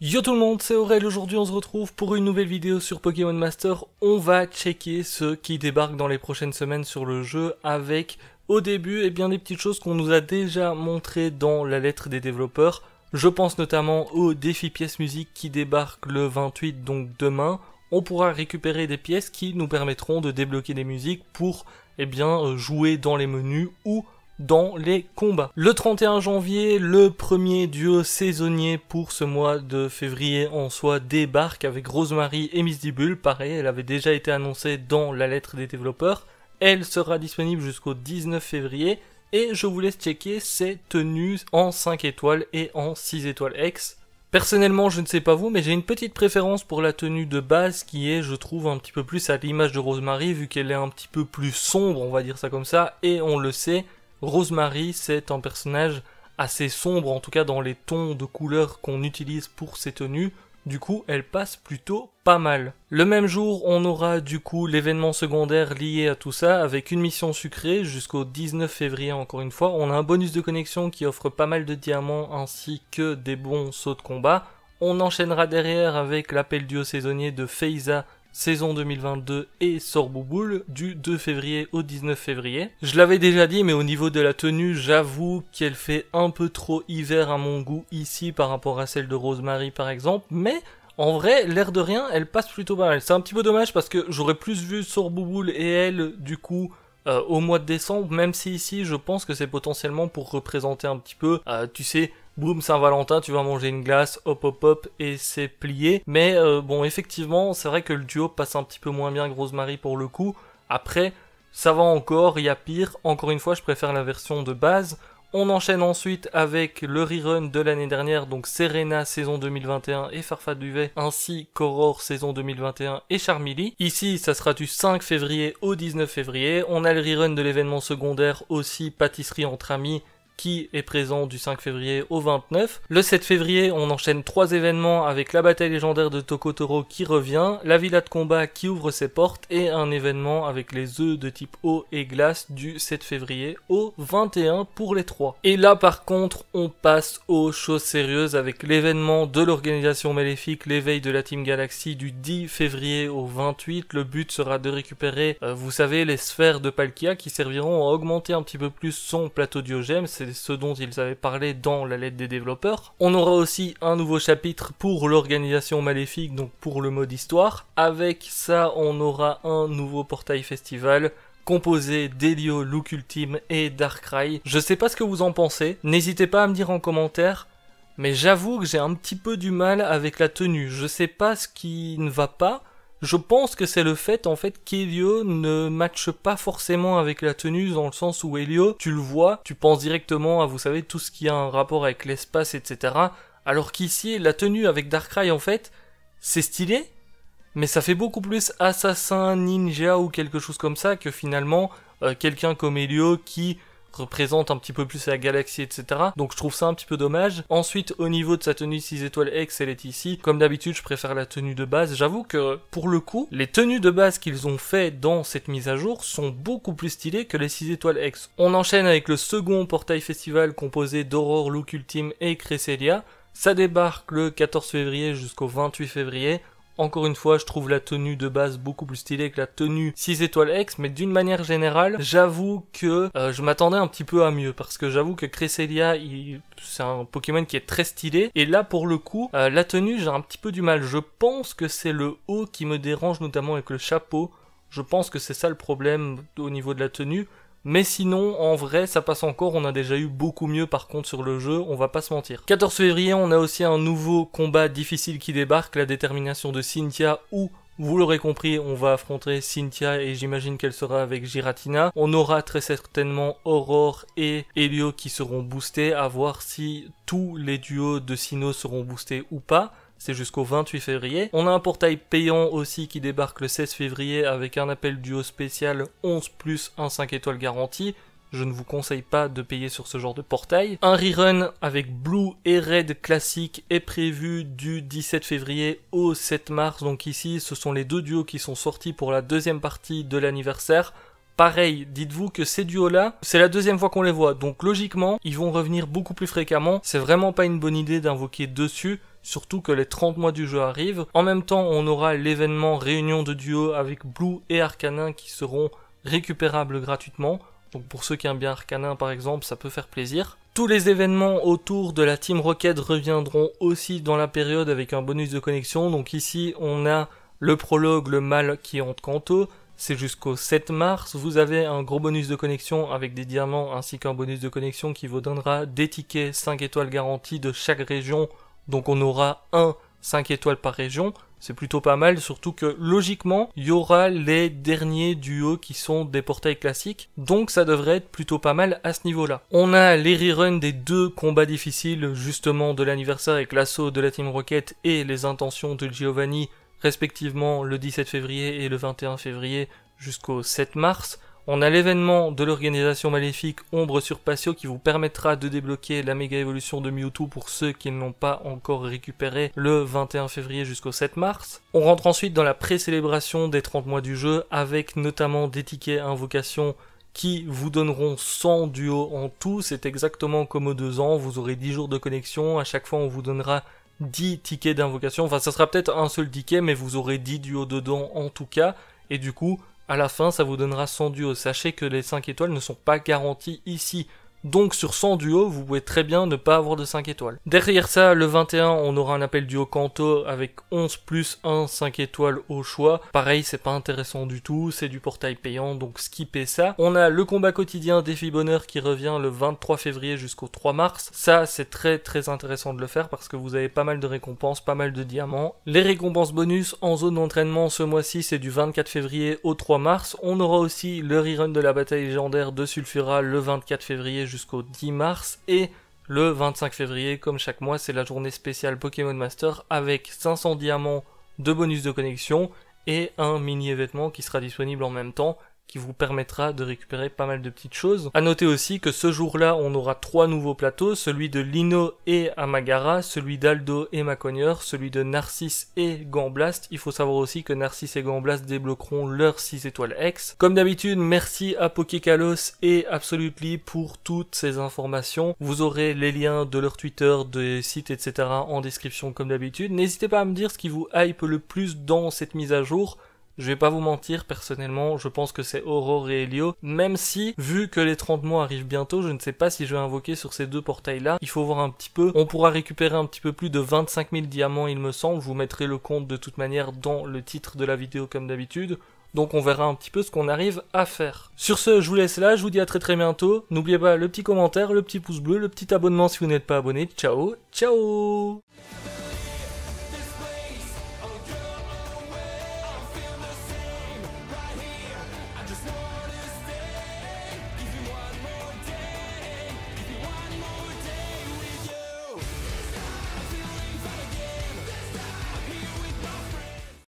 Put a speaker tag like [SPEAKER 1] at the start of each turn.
[SPEAKER 1] Yo tout le monde, c'est Aurel, aujourd'hui on se retrouve pour une nouvelle vidéo sur Pokémon Master. On va checker ce qui débarque dans les prochaines semaines sur le jeu avec au début eh bien, des petites choses qu'on nous a déjà montrées dans la lettre des développeurs. Je pense notamment au défi pièces musique qui débarque le 28 donc demain. On pourra récupérer des pièces qui nous permettront de débloquer des musiques pour eh bien, euh, jouer dans les menus ou dans les combats. Le 31 janvier, le premier duo saisonnier pour ce mois de février en soi débarque avec Rosemary et Miss Dibul. Pareil, elle avait déjà été annoncée dans la lettre des développeurs. Elle sera disponible jusqu'au 19 février. Et je vous laisse checker ses tenues en 5 étoiles et en 6 étoiles X. Personnellement, je ne sais pas vous, mais j'ai une petite préférence pour la tenue de base qui est, je trouve, un petit peu plus à l'image de Rosemary, vu qu'elle est un petit peu plus sombre, on va dire ça comme ça, et on le sait, Rosemary, c'est un personnage assez sombre, en tout cas dans les tons de couleurs qu'on utilise pour ses tenues. Du coup, elle passe plutôt pas mal. Le même jour, on aura du coup l'événement secondaire lié à tout ça avec une mission sucrée jusqu'au 19 février encore une fois. On a un bonus de connexion qui offre pas mal de diamants ainsi que des bons sauts de combat. On enchaînera derrière avec l'appel duo saisonnier de Feiza saison 2022 et Sorbouboule du 2 février au 19 février. Je l'avais déjà dit, mais au niveau de la tenue, j'avoue qu'elle fait un peu trop hiver à mon goût ici par rapport à celle de Rosemary par exemple, mais en vrai, l'air de rien, elle passe plutôt pas mal. C'est un petit peu dommage parce que j'aurais plus vu Sorbouboule et elle, du coup, euh, au mois de décembre, même si ici, je pense que c'est potentiellement pour représenter un petit peu, euh, tu sais, boum Saint-Valentin, tu vas manger une glace, hop hop hop et c'est plié. Mais euh, bon effectivement c'est vrai que le duo passe un petit peu moins bien grosse Rosemary pour le coup. Après ça va encore, il y a pire. Encore une fois je préfère la version de base. On enchaîne ensuite avec le rerun de l'année dernière, donc Serena saison 2021 et Farfa Duvet, ainsi qu'Aurore saison 2021 et Charmilly. Ici, ça sera du 5 février au 19 février. On a le rerun de l'événement secondaire aussi, Pâtisserie entre amis, qui est présent du 5 février au 29. Le 7 février, on enchaîne trois événements avec la bataille légendaire de Tokotoro qui revient, la villa de combat qui ouvre ses portes et un événement avec les œufs de type eau et glace du 7 février au 21 pour les trois. Et là par contre, on passe aux choses sérieuses avec l'événement de l'organisation maléfique, l'éveil de la Team Galaxy du 10 février au 28. Le but sera de récupérer, euh, vous savez, les sphères de Palkia qui serviront à augmenter un petit peu plus son plateau diogème. C'est ce dont ils avaient parlé dans la lettre des développeurs. On aura aussi un nouveau chapitre pour l'organisation maléfique, donc pour le mode histoire. Avec ça, on aura un nouveau portail festival, composé d'Elio, Look Ultime et Darkrai. Je sais pas ce que vous en pensez, n'hésitez pas à me dire en commentaire, mais j'avoue que j'ai un petit peu du mal avec la tenue. Je sais pas ce qui ne va pas, je pense que c'est le fait en fait qu'Elio ne matche pas forcément avec la tenue dans le sens où Elio, tu le vois, tu penses directement à vous savez tout ce qui a un rapport avec l'espace etc. Alors qu'ici la tenue avec Darkrai en fait c'est stylé mais ça fait beaucoup plus assassin, ninja ou quelque chose comme ça que finalement euh, quelqu'un comme Elio qui représente un petit peu plus la galaxie, etc. Donc je trouve ça un petit peu dommage. Ensuite, au niveau de sa tenue 6 étoiles X, elle est ici. Comme d'habitude, je préfère la tenue de base. J'avoue que, pour le coup, les tenues de base qu'ils ont fait dans cette mise à jour sont beaucoup plus stylées que les 6 étoiles X. On enchaîne avec le second portail festival composé d'Aurore, Look Ultime et Cresselia. Ça débarque le 14 février jusqu'au 28 février. Encore une fois, je trouve la tenue de base beaucoup plus stylée que la tenue 6 étoiles X, mais d'une manière générale, j'avoue que euh, je m'attendais un petit peu à mieux, parce que j'avoue que Cresselia, c'est un Pokémon qui est très stylé, et là, pour le coup, euh, la tenue, j'ai un petit peu du mal. Je pense que c'est le haut qui me dérange, notamment avec le chapeau. Je pense que c'est ça le problème au niveau de la tenue, mais sinon, en vrai, ça passe encore. On a déjà eu beaucoup mieux par contre sur le jeu, on va pas se mentir. 14 février, on a aussi un nouveau combat difficile qui débarque, la détermination de Cynthia ou vous l'aurez compris, on va affronter Cynthia et j'imagine qu'elle sera avec Giratina. On aura très certainement Aurore et Helio qui seront boostés, à voir si tous les duos de Sino seront boostés ou pas c'est jusqu'au 28 février. On a un portail payant aussi qui débarque le 16 février avec un appel duo spécial 11 plus un 5 étoiles garantie. Je ne vous conseille pas de payer sur ce genre de portail. Un rerun avec Blue et Red classique est prévu du 17 février au 7 mars. Donc ici, ce sont les deux duos qui sont sortis pour la deuxième partie de l'anniversaire. Pareil, dites-vous que ces duos-là, c'est la deuxième fois qu'on les voit, donc logiquement, ils vont revenir beaucoup plus fréquemment. C'est vraiment pas une bonne idée d'invoquer dessus, Surtout que les 30 mois du jeu arrivent. En même temps, on aura l'événement réunion de duo avec Blue et Arcanin qui seront récupérables gratuitement. Donc pour ceux qui aiment bien Arcanin par exemple, ça peut faire plaisir. Tous les événements autour de la Team Rocket reviendront aussi dans la période avec un bonus de connexion. Donc ici, on a le prologue, le mal qui hante canto. C'est jusqu'au 7 mars. Vous avez un gros bonus de connexion avec des diamants ainsi qu'un bonus de connexion qui vous donnera des tickets 5 étoiles garanties de chaque région donc on aura un 5 étoiles par région. C'est plutôt pas mal, surtout que logiquement, il y aura les derniers duos qui sont des portails classiques, donc ça devrait être plutôt pas mal à ce niveau-là. On a les reruns des deux combats difficiles, justement de l'anniversaire avec l'assaut de la Team Rocket et les intentions de Giovanni, respectivement le 17 février et le 21 février jusqu'au 7 mars. On a l'événement de l'organisation maléfique Ombre sur Patio qui vous permettra de débloquer la méga évolution de Mewtwo pour ceux qui ne l'ont pas encore récupéré le 21 février jusqu'au 7 mars. On rentre ensuite dans la pré-célébration des 30 mois du jeu avec notamment des tickets invocation qui vous donneront 100 duos en tout. C'est exactement comme aux deux ans. Vous aurez 10 jours de connexion. À chaque fois, on vous donnera 10 tickets d'invocation. Enfin, ça sera peut-être un seul ticket, mais vous aurez 10 duos dedans en tout cas. Et du coup, à la fin, ça vous donnera son duo. Sachez que les 5 étoiles ne sont pas garanties ici. Donc sur 100 duos, vous pouvez très bien ne pas avoir de 5 étoiles. Derrière ça, le 21, on aura un appel duo Kanto avec 11 plus 1 5 étoiles au choix. Pareil, c'est pas intéressant du tout, c'est du portail payant, donc skippez ça. On a le combat quotidien Défi Bonheur qui revient le 23 février jusqu'au 3 mars. Ça, c'est très très intéressant de le faire parce que vous avez pas mal de récompenses, pas mal de diamants. Les récompenses bonus en zone d'entraînement ce mois-ci, c'est du 24 février au 3 mars. On aura aussi le rerun de la bataille légendaire de Sulfura le 24 février jusqu'au 10 mars et le 25 février, comme chaque mois, c'est la journée spéciale Pokémon Master avec 500 diamants de bonus de connexion et un mini vêtement qui sera disponible en même temps qui vous permettra de récupérer pas mal de petites choses. À noter aussi que ce jour-là, on aura trois nouveaux plateaux, celui de Lino et Amagara, celui d'Aldo et Maconior, celui de Narcisse et Gamblast. Il faut savoir aussi que Narcisse et Gamblast débloqueront leurs 6 étoiles X. Comme d'habitude, merci à Pokécalos et Absolutely pour toutes ces informations. Vous aurez les liens de leur Twitter, des sites, etc. en description comme d'habitude. N'hésitez pas à me dire ce qui vous hype le plus dans cette mise à jour. Je vais pas vous mentir, personnellement, je pense que c'est Aurore et Helio, même si, vu que les 30 mois arrivent bientôt, je ne sais pas si je vais invoquer sur ces deux portails-là. Il faut voir un petit peu. On pourra récupérer un petit peu plus de 25 000 diamants, il me semble. vous mettrez le compte de toute manière dans le titre de la vidéo comme d'habitude. Donc on verra un petit peu ce qu'on arrive à faire. Sur ce, je vous laisse là, je vous dis à très très bientôt. N'oubliez pas le petit commentaire, le petit pouce bleu, le petit abonnement si vous n'êtes pas abonné. Ciao, ciao